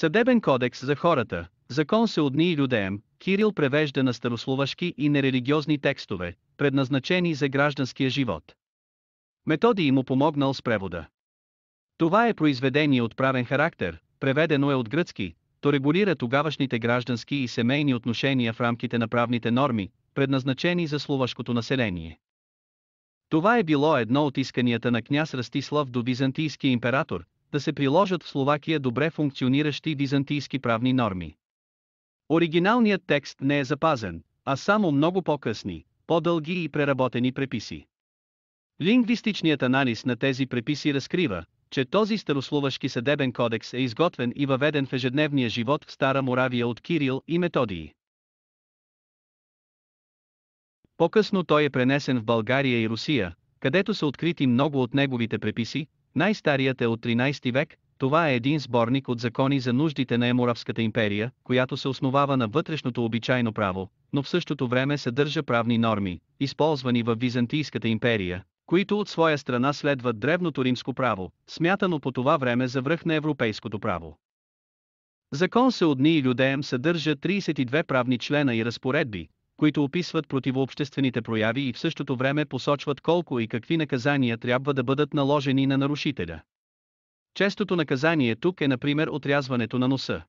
Съдебен кодекс за хората, закон се одни и людеем, Кирил превежда на старословашки и нерелигиозни текстове, предназначени за гражданския живот. Методий му помогнал с превода. Това е произведение от правен характер, преведено е от гръцки, то регулира тогавашните граждански и семейни отношения в рамките на правните норми, предназначени за словашкото население. Това е било едно от исканията на княз Растислав до византийския император, да се приложат в Словакия добре функциониращи византийски правни норми. Оригиналният текст не е запазен, а само много по-късни, по-дълги и преработени преписи. Лингвистичният анализ на тези преписи разкрива, че този старословашки съдебен кодекс е изготвен и въведен в ежедневния живот в Стара Моравия от Кирил и Методии. По-късно той е пренесен в България и Русия, където са открити много от неговите преписи, най-старият е от 13 век, това е един сборник от закони за нуждите на Емуравската империя, която се основава на вътрешното обичайно право, но в същото време съдържа правни норми, използвани в Византийската империя, които от своя страна следват древното римско право, смятано по това време за връх на европейското право. Закон се одни и людеем съдържа 32 правни члена и разпоредби, които описват противообществените прояви и в същото време посочват колко и какви наказания трябва да бъдат наложени на нарушителя. Честото наказание тук е например отрязването на носа.